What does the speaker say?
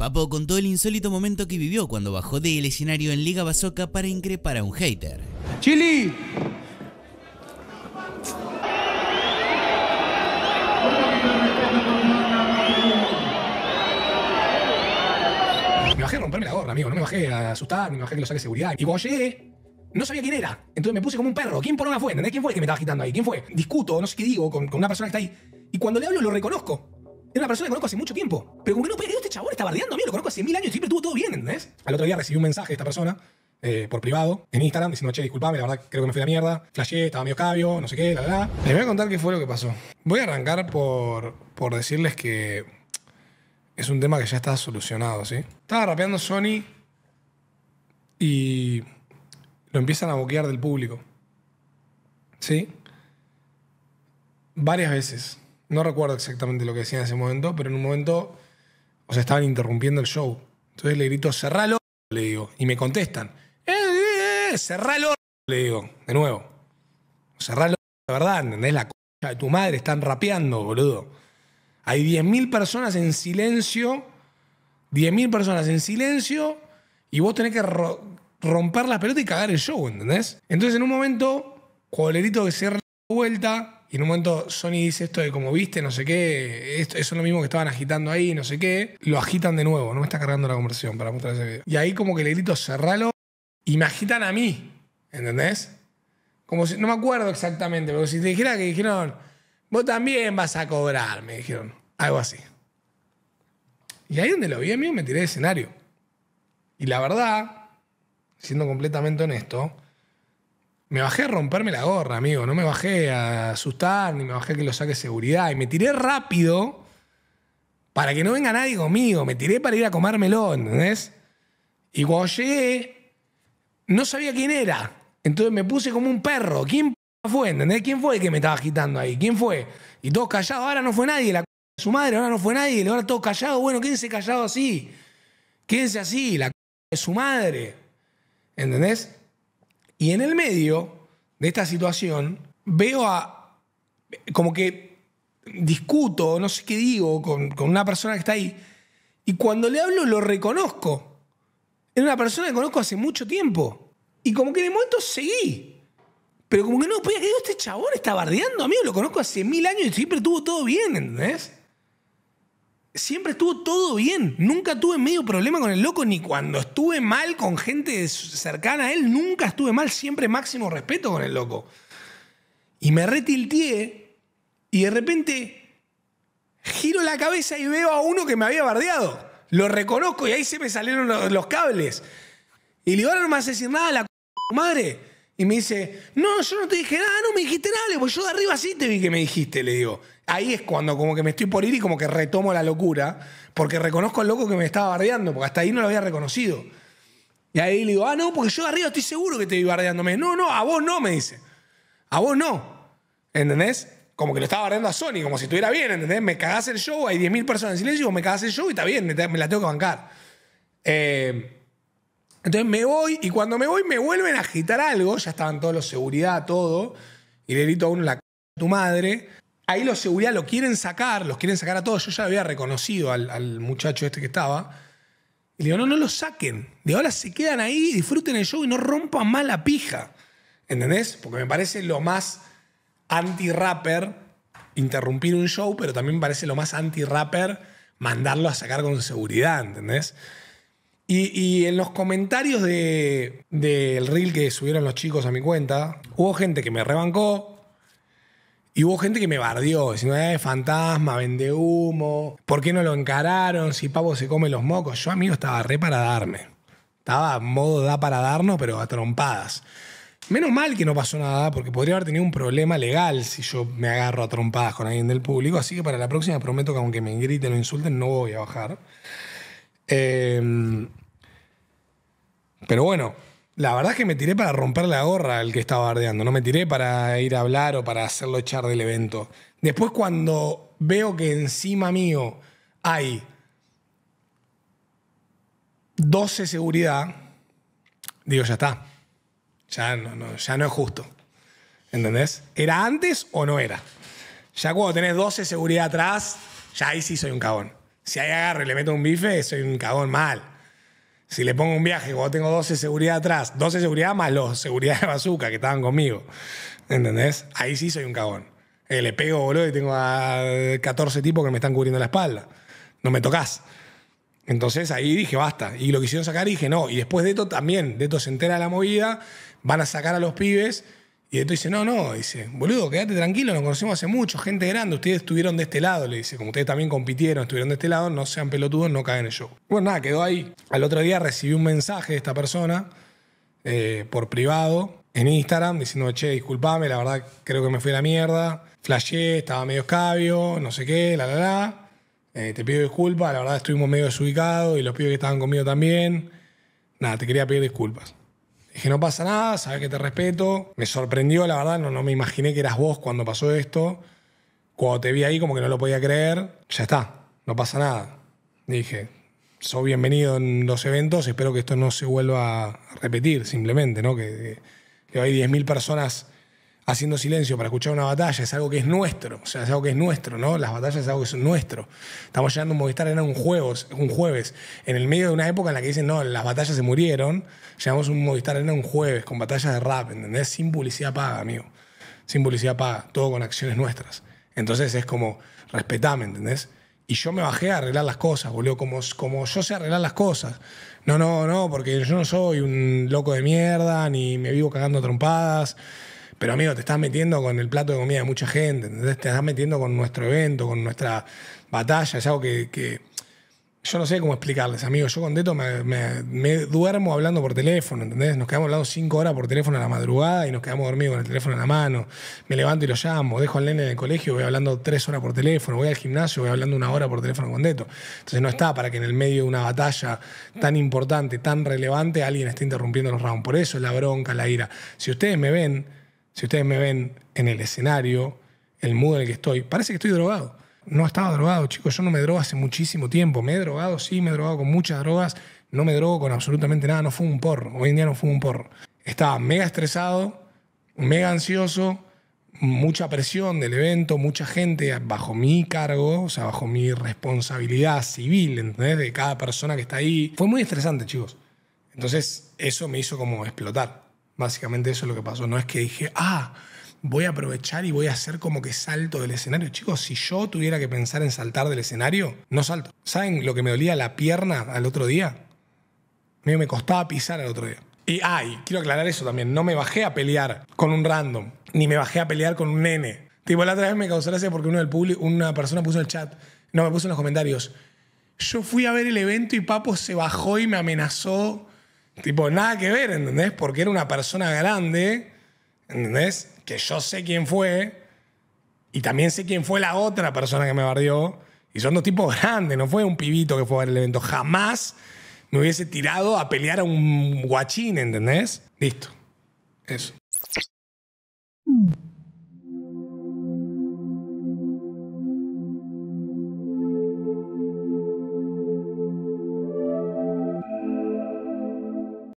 Papo contó el insólito momento que vivió cuando bajó del escenario en Liga Basoca para increpar a un hater. ¡Chili! Me bajé a romperme la gorra, amigo. No me bajé a asustar, ni me bajé a que lo saque seguridad. Y cuando llegué, no sabía quién era. Entonces me puse como un perro. ¿Quién por una fue? ¿Quién fue que me estaba agitando ahí? ¿Quién fue? Discuto, no sé qué digo, con una persona que está ahí. Y cuando le hablo lo reconozco una persona que conozco hace mucho tiempo. Pero como que no puede este chabón está bardeando a mí, lo conozco hace mil años y siempre tuvo todo bien, ¿entendés? Al otro día recibí un mensaje de esta persona eh, por privado en Instagram diciendo, che, disculpame, la verdad creo que me fui a la mierda. Flashé, estaba medio cabio, no sé qué, la verdad. Les voy a contar qué fue lo que pasó. Voy a arrancar por, por decirles que es un tema que ya está solucionado, ¿sí? Estaba rapeando Sony y lo empiezan a boquear del público. ¿Sí? Varias veces no recuerdo exactamente lo que decía en ese momento, pero en un momento, o sea, estaban interrumpiendo el show. Entonces le grito, cerralo, le digo. Y me contestan, eh, eh, eh cerralo, le digo, de nuevo. Cerralo, la verdad, ¿entendés? La cosa? de tu madre, están rapeando, boludo. Hay 10.000 personas en silencio, 10.000 personas en silencio, y vos tenés que romper las pelotas y cagar el show, ¿entendés? Entonces en un momento, cuando le grito que cierre la vuelta, y en un momento Sony dice esto de como viste, no sé qué, esto, eso es lo mismo que estaban agitando ahí, no sé qué. Lo agitan de nuevo, no me está cargando la conversión para mostrar ese video. Y ahí como que le grito, cerralo y me agitan a mí, ¿entendés? Como si, no me acuerdo exactamente, pero si te dijera que dijeron, vos también vas a cobrar, me dijeron, algo así. Y ahí donde lo vi a mí me tiré de escenario. Y la verdad, siendo completamente honesto, me bajé a romperme la gorra, amigo. No me bajé a asustar, ni me bajé a que lo saque seguridad. Y me tiré rápido para que no venga nadie conmigo. Me tiré para ir a comérmelo, ¿entendés? Y cuando llegué, no sabía quién era. Entonces me puse como un perro. ¿Quién fue? ¿Entendés? ¿Quién fue el que me estaba agitando ahí? ¿Quién fue? Y todos callados. Ahora no fue nadie. La c de su madre, ahora no fue nadie. Ahora todos callados. Bueno, quédense callados así. Quédense así. La c de su madre. ¿Entendés? Y en el medio de esta situación veo a, como que discuto, no sé qué digo, con, una persona que está ahí. Y cuando le hablo lo reconozco. Era una persona que conozco hace mucho tiempo. Y como que en el momento seguí. Pero como que no qué que este chabón está bardeando, amigo, lo conozco hace mil años y siempre tuvo todo bien, ¿entendés? siempre estuvo todo bien. Nunca tuve medio problema con el loco, ni cuando estuve mal con gente cercana a él, nunca estuve mal, siempre máximo respeto con el loco. Y me retilteé y de repente giro la cabeza y veo a uno que me había bardeado. Lo reconozco y ahí se me salieron los, cables. Y le digo, ahora no me a nada, la c madre. Y me dice, no, yo no te dije nada, no me dijiste nada, porque yo de arriba sí te vi que me dijiste, le digo. Ahí es cuando como que me estoy por ir y como que retomo la locura, porque reconozco al loco que me estaba bardeando, porque hasta ahí no lo había reconocido. Y ahí le digo, ah, no, porque yo de arriba estoy seguro que te vi bardeándome. No, no, a vos no, me dice. A vos no. ¿Entendés? Como que lo estaba bardeando a Sony, como si estuviera bien, ¿entendés? Me cagás el show, hay 10.000 personas en silencio, me cagás el show y está bien, me la tengo que bancar. Eh, entonces me voy y cuando me voy me vuelven a agitar algo, ya estaban todos los seguridad, todo, y le grito a uno la c a tu madre. Ahí los seguridad lo quieren sacar, los quieren sacar a todos. Yo ya había reconocido al, muchacho este que estaba. Y le digo, no, no lo saquen. De ahora se quedan ahí, disfruten el show y no rompan más la pija. ¿Entendés? Porque me parece lo más anti-rapper interrumpir un show, pero también me parece lo más anti-rapper mandarlo a sacar con seguridad, ¿entendés? Y, en los comentarios del de, reel que subieron los chicos a mi cuenta, hubo gente que me rebancó y hubo gente que me bardeó, diciendo, es eh, fantasma, vende humo, ¿por qué no lo encararon? Si Pavo se come los mocos. Yo, amigo, estaba re para darme. Estaba modo da para darnos, pero a trompadas. Menos mal que no pasó nada, porque podría haber tenido un problema legal si yo me agarro a trompadas con alguien del público. Así que para la próxima prometo que aunque me griten o insulten, no voy a bajar. Em, pero bueno, la verdad es que me tiré para romper la gorra El que estaba bardeando, no me tiré para ir a hablar o para hacerlo echar del evento. Después cuando veo que encima mío hay 12 seguridad, digo, ya está. Ya no, ya no es justo. ¿Entendés? ¿Era antes o no era? Ya cuando tenés 12 seguridad atrás, ya ahí sí soy un cabón si ahí agarro y le meto un bife, soy un cagón mal. Si le pongo un viaje, cuando tengo 12 seguridad atrás, 12 seguridad más los seguridad de bazooka que estaban conmigo. ¿Entendés? Ahí sí soy un cagón. Eh, le pego, boludo, y tengo a 14 tipos que me están cubriendo la espalda. No me tocas. Entonces ahí dije, basta. Y lo quisieron sacar y dije, no. Y después de esto también, de esto se entera la movida, van a sacar a los pibes y esto dice, no, no, dice, boludo, quédate tranquilo, nos conocemos hace mucho, gente grande, ustedes estuvieron de este lado, le dice, como ustedes también compitieron, estuvieron de este lado, no sean pelotudos, no caen en el show. Bueno, nada, quedó ahí. Al otro día recibí un mensaje de esta persona eh, por privado en Instagram diciendo, che, disculpame, la verdad creo que me fui a la mierda, flashé, estaba medio escabio, no sé qué, la la la, eh, te pido disculpas, la verdad estuvimos medio desubicados y los pibes que estaban conmigo también, nada, te quería pedir disculpas. Dije, no pasa nada, sabes que te respeto. Me sorprendió, la verdad, no, me imaginé que eras vos cuando pasó esto. Cuando te vi ahí, como que no lo podía creer. Ya está, no pasa nada. Dije, soy bienvenido en los eventos, espero que esto no se vuelva a repetir, simplemente, ¿no? Que, que hay 10.000 personas haciendo silencio para escuchar una batalla, es algo que es nuestro, o sea, es algo que es nuestro, ¿no? Las batallas es algo que es nuestro. Estamos llegando a Movistar Arena un jueves, un jueves, en el medio de una época en la que dicen, no, las batallas se murieron, llegamos a un Movistar Arena un jueves con batallas de rap, ¿entendés? Sin publicidad paga, amigo. Sin publicidad paga, todo con acciones nuestras. Entonces es como, respetame, ¿entendés? Y yo me bajé a arreglar las cosas, boludo, como, como yo sé arreglar las cosas. No, no, no, porque yo no soy un loco de mierda, ni me vivo cagando trompadas. Pero amigo, te estás metiendo con el plato de comida de mucha gente, ¿entendés? te estás metiendo con nuestro evento, con nuestra batalla, es algo que, yo no sé cómo explicarles, amigo. Yo con Deto me, duermo hablando por teléfono, ¿entendés? Nos quedamos hablando cinco horas por teléfono a la madrugada y nos quedamos dormidos con el teléfono en la mano. Me levanto y lo llamo, dejo al nene en el colegio, voy hablando tres horas por teléfono, voy al gimnasio, voy hablando una hora por teléfono con Deto. Entonces no está para que en el medio de una batalla tan importante, tan relevante, alguien esté interrumpiendo los rounds. Por eso es la bronca, la ira. Si ustedes me ven si ustedes me ven en el escenario, el mood en el que estoy, parece que estoy drogado. No estaba drogado, chicos. Yo no me drogo hace muchísimo tiempo. Me he drogado, sí, me he drogado con muchas drogas. No me drogo con absolutamente nada. No fue un porro. Hoy en día no fue un porro. Estaba mega estresado, mega ansioso, mucha presión del evento, mucha gente bajo mi cargo, o sea, bajo mi responsabilidad civil, ¿entendés? De cada persona que está ahí. Fue muy estresante, chicos. Entonces, eso me hizo como explotar. Básicamente eso es lo que pasó. No es que dije, ah, voy a aprovechar y voy a hacer como que salto del escenario. Chicos, si yo tuviera que pensar en saltar del escenario, no salto. ¿Saben lo que me dolía la pierna al otro día? A mí me costaba pisar al otro día. Y, ay ah, quiero aclarar eso también. No me bajé a pelear con un random, ni me bajé a pelear con un nene. Tipo, la otra vez me causó gracia porque uno del público, una persona puso en el chat, no, me puso en los comentarios. Yo fui a ver el evento y Papo se bajó y me amenazó Tipo, nada que ver, ¿entendés? Porque era una persona grande, ¿entendés? Que yo sé quién fue y también sé quién fue la otra persona que me bardeó. Y son dos tipos grandes, no fue un pibito que fue a ver el evento. Jamás me hubiese tirado a pelear a un guachín, ¿entendés? Listo. Eso.